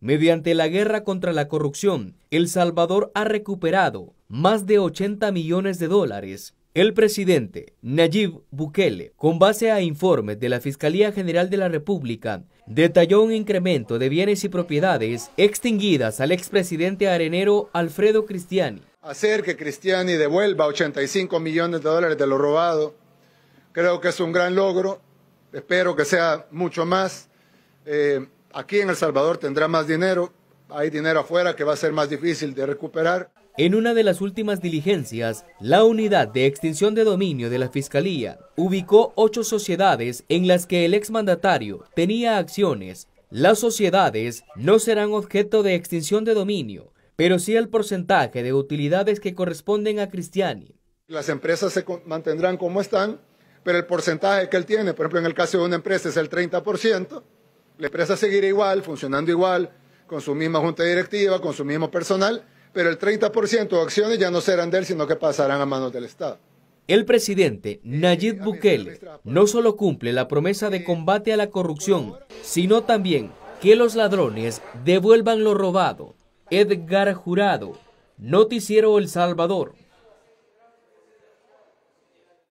Mediante la guerra contra la corrupción, El Salvador ha recuperado más de 80 millones de dólares. El presidente Nayib Bukele, con base a informes de la Fiscalía General de la República, detalló un incremento de bienes y propiedades extinguidas al expresidente arenero Alfredo Cristiani. Hacer que Cristiani devuelva 85 millones de dólares de lo robado, creo que es un gran logro, espero que sea mucho más. Eh, Aquí en El Salvador tendrá más dinero, hay dinero afuera que va a ser más difícil de recuperar. En una de las últimas diligencias, la unidad de extinción de dominio de la Fiscalía ubicó ocho sociedades en las que el exmandatario tenía acciones. Las sociedades no serán objeto de extinción de dominio, pero sí el porcentaje de utilidades que corresponden a Cristiani. Las empresas se mantendrán como están, pero el porcentaje que él tiene, por ejemplo, en el caso de una empresa es el 30%, la empresa seguirá igual, funcionando igual, con su misma junta directiva, con su mismo personal, pero el 30% de acciones ya no serán de él, sino que pasarán a manos del Estado. El presidente Nayib eh, Bukele no solo cumple la promesa de combate a la corrupción, sino también que los ladrones devuelvan lo robado. Edgar Jurado, Noticiero El Salvador.